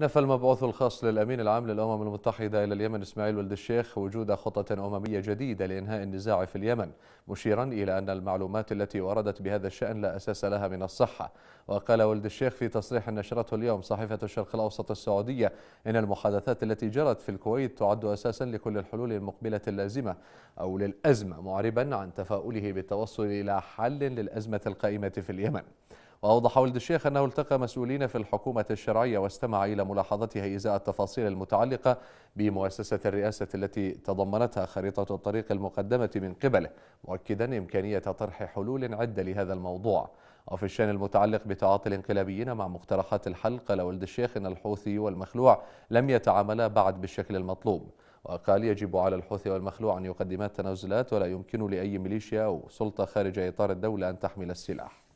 نفى المبعوث الخاص للأمين العام للأمم المتحدة إلى اليمن إسماعيل ولد الشيخ وجود خطة أممية جديدة لإنهاء النزاع في اليمن مشيرا إلى أن المعلومات التي وردت بهذا الشأن لا أساس لها من الصحة وقال ولد الشيخ في تصريح نشرته اليوم صحيفة الشرق الأوسط السعودية إن المحادثات التي جرت في الكويت تعد أساسا لكل الحلول المقبلة اللازمة أو للأزمة معربا عن تفاؤله بالتوصل إلى حل للأزمة القائمة في اليمن وأوضح ولد الشيخ أنه التقى مسؤولين في الحكومة الشرعية واستمع إلى ملاحظتها إزاء التفاصيل المتعلقة بمؤسسة الرئاسة التي تضمنتها خريطة الطريق المقدمة من قبله مؤكدا إمكانية طرح حلول عدة لهذا الموضوع وفي الشان المتعلق بتعاطي الانقلابيين مع مقترحات الحل قال ولد الشيخ أن الحوثي والمخلوع لم يتعاملا بعد بالشكل المطلوب وقال يجب على الحوثي والمخلوع أن يقدما التنازلات ولا يمكن لأي ميليشيا أو سلطة خارج إطار الدولة أن تحمل السلاح